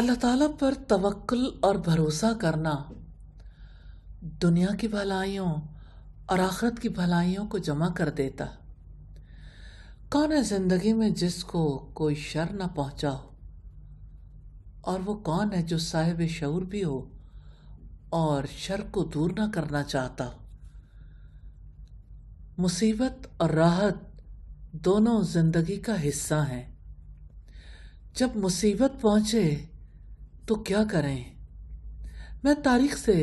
अल्लाह ताला पर तवक्ल और भरोसा करना दुनिया की भलाइयों और आखरत की भलाइयों को जमा कर देता कौन है जिंदगी में जिसको कोई शर ना पहुंचा हो और वो कौन है जो साहिब शूर भी हो और शर को दूर ना करना चाहता हो मुसीबत और राहत दोनों जिंदगी का हिस्सा हैं जब मुसीबत पहुंचे तो क्या करें मैं तारीख से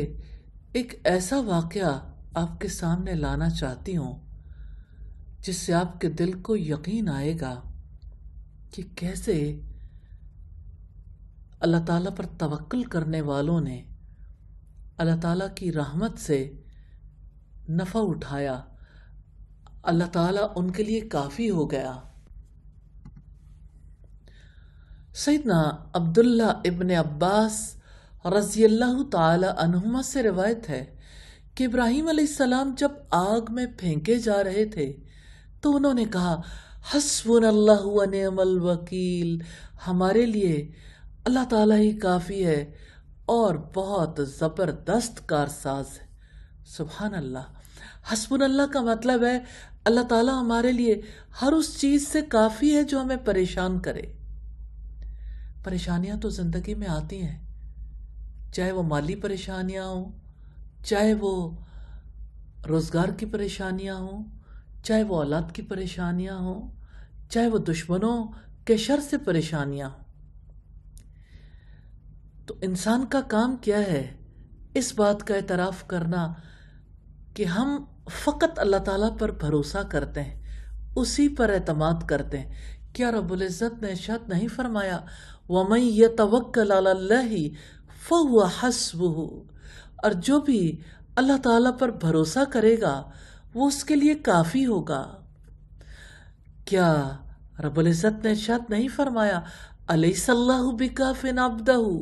एक ऐसा वाक़ आपके सामने लाना चाहती हूँ जिससे आपके दिल को यकीन आएगा कि कैसे अल्लाह ताला पर तवक्ल करने वालों ने अल्लाह ताला की रहमत से नफ़ा उठाया अल्लाह ताला उनके लिए काफ़ी हो गया सईदना अब्दुल्ला इबन अब्बास रजी अल्लाह तहुमा से रिवायत है कि इब्राहिम सलाम जब आग में फेंके जा रहे थे तो उन्होंने कहा हसबन अल्लाह वकील हमारे लिए अल्लाह ताला ही काफ़ी है और बहुत ज़बरदस्त कारसाज है सुबहान अल्लाह हसबन अल्लाह का मतलब है अल्लाह ताला हमारे लिए हर उस चीज़ से काफ़ी है जो हमें परेशान करे परेशानियां तो ज़िंदगी में आती हैं चाहे वो माली परेशानियां हों चाहे वो रोज़गार की परेशानियां हों चाहे वो औलाद की परेशानियां हों चाहे वो दुश्मनों के शर से परेशानियां हों तो इंसान का काम क्या है इस बात का एतराफ़ करना कि हम फ़कत अल्लाह ताला पर भरोसा करते हैं उसी पर एतमाद करते हैं क्या रबुल्ज़त ने इशात नहीं फरमाया वमई ये तवक्ल फ़ुआ हसब और जो भी अल्लाह ताला पर भरोसा करेगा वो उसके लिए काफ़ी होगा क्या रबुल्ज़त ने इशात नहीं फरमाया अलैसल्लाह बिकाफिन अब्दहू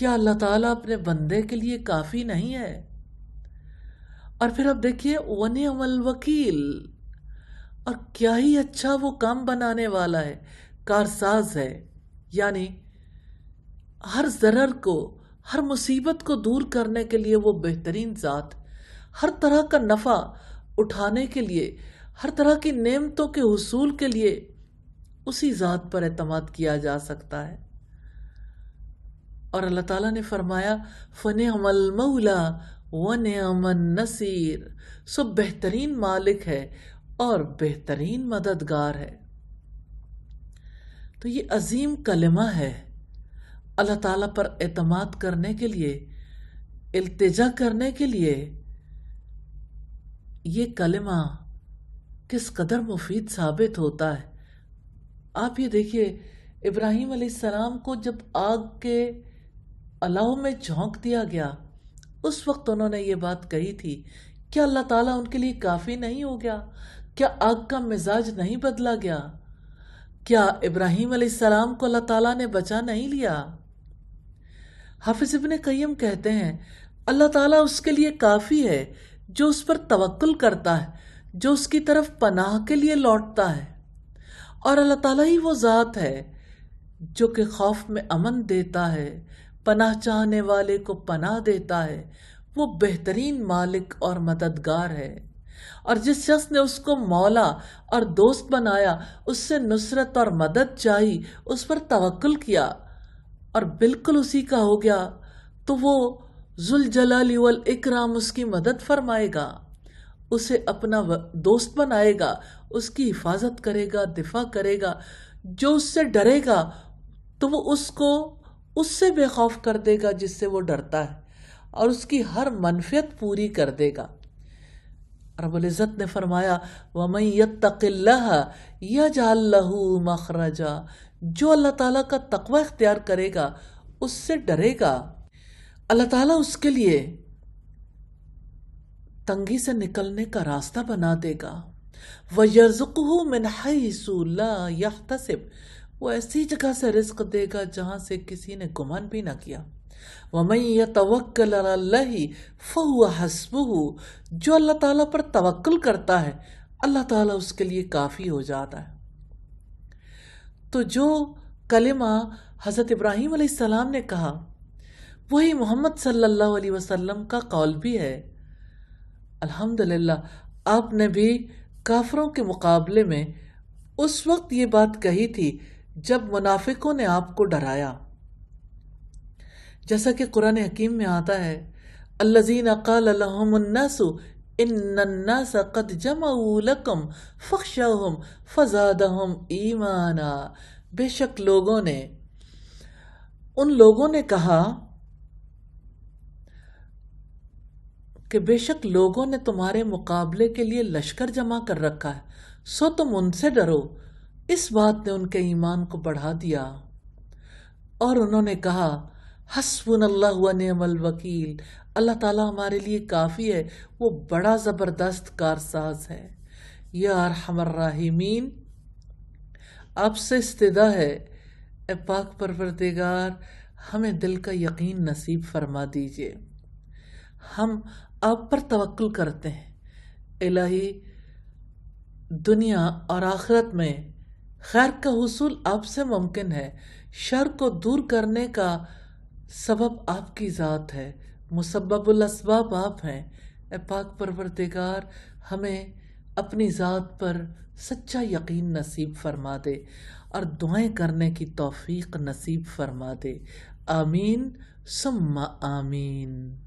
क्या अल्लाह ताला अपने बंदे के लिए काफ़ी नहीं है और फिर अब देखिए वन वकील और क्या ही अच्छा वो काम बनाने वाला है कारसाज है यानी हर जरर को हर मुसीबत को दूर करने के लिए वो बेहतरीन ज़ात हर तरह का नफ़ा उठाने के लिए हर तरह की नेमतों के हसूल के लिए उसी ज़ात पर एतम किया जा सकता है और अल्लाह ताला ने फरमाया फ़न अमल मऊला वन अमन नसीर सो बेहतरीन मालिक है और बेहतरीन मददगार है तो ये अजीम कलमा है अल्लाह ताला पर एतमाद करने के लिए इल्तिजा करने के लिए ये कलमा किस कदर मुफीद साबित होता है आप ये देखिए इब्राहिम सलाम को जब आग के अलाव में झोंक दिया गया उस वक्त उन्होंने ये बात कही थी क्या अल्लाह ताला उनके लिए काफ़ी नहीं हो गया क्या आग का मिजाज नहीं बदला गया क्या इब्राहिम सलाम को अल्लाह ताला ने बचा नहीं लिया हाफिज इबन कईम कहते हैं अल्लाह ताला उसके लिए काफ़ी है जो उस पर तवक्ल करता है जो उसकी तरफ पनाह के लिए लौटता है और अल्लाह ताला ही वो ज़ात है जो कि खौफ में अमन देता है पनाह चाहने वाले को पनाह देता है वो बेहतरीन मालिक और मददगार है और जिस शख्स ने उसको मौला और दोस्त बनाया उससे नुसरत और मदद चाही उस पर तवक्ल किया और बिल्कुल उसी का हो गया तो वो जुल वल इकराम उसकी मदद फरमाएगा उसे अपना दोस्त बनाएगा उसकी हिफाजत करेगा दिफा करेगा जो उससे डरेगा तो वो उसको उससे बेखौफ कर देगा जिससे वो डरता है और उसकी हर मनफियत पूरी कर देगा रबुलजत ने फरमाया वमैत तकिल्ला जाहू मखरजा जो अल्लाह ताला का तकवा इख्तियार करेगा उससे डरेगा अल्लाह ताला उसके लिए तंगी से निकलने का रास्ता बना देगा वह यजुकू मिनहसूल्ला यह तसिब वो ऐसी जगह से रिस्क देगा जहाँ से किसी ने गुमान भी ना किया वमैय तवक्ल फ़ुआ हसबू जो अल्लाह ताला पर तवक्ल करता है अल्लाह ताला उसके लिए काफ़ी हो जाता है तो जो कलिमा हज़रत इब्राहिम सलाम ने कहा वही मोहम्मद सल्लल्लाहु अलैहि वसल्लम का कौल भी है अल्हम्दुलिल्लाह आपने भी काफरों के मुकाबले में उस वक्त ये बात कही थी जब मुनाफिकों ने आपको डराया जैसा कि कुरान हकीम में आता है अल्लजीन अकालसु इन्नासद जमाकम फ़ख्शम फ़जादहम ईमाना बेशक लोगों ने उन लोगों ने कहा कि बेशक लोगों ने तुम्हारे मुकाबले के लिए लश्कर जमा कर रखा है सो तुम उनसे डरो इस बात ने उनके ईमान को बढ़ा दिया और उन्होंने कहा हसन अल्लाह वकील अल्लाह ताला हमारे लिए काफ़ी है वो बड़ा ज़बरदस्त कारसाज है यार हमर्राहिमीन आपसे इस्तेदा है ए पाक परवरदिगार हमें दिल का यकीन नसीब फरमा दीजिए हम आप पर तवक्ल करते हैं इलाही दुनिया और आखरत में खैर का हसूल आपसे मुमकिन है शर को दूर करने का सबब आपकी ज़ात है मुसबबुल असबाब आप हैं ए पाक परवरदिगार हमें अपनी ज़ात पर सच्चा यकीन नसीब फरमा दे और दुआएं करने की तौफीक नसीब फरमा दे आमीन सुम्मा आमीन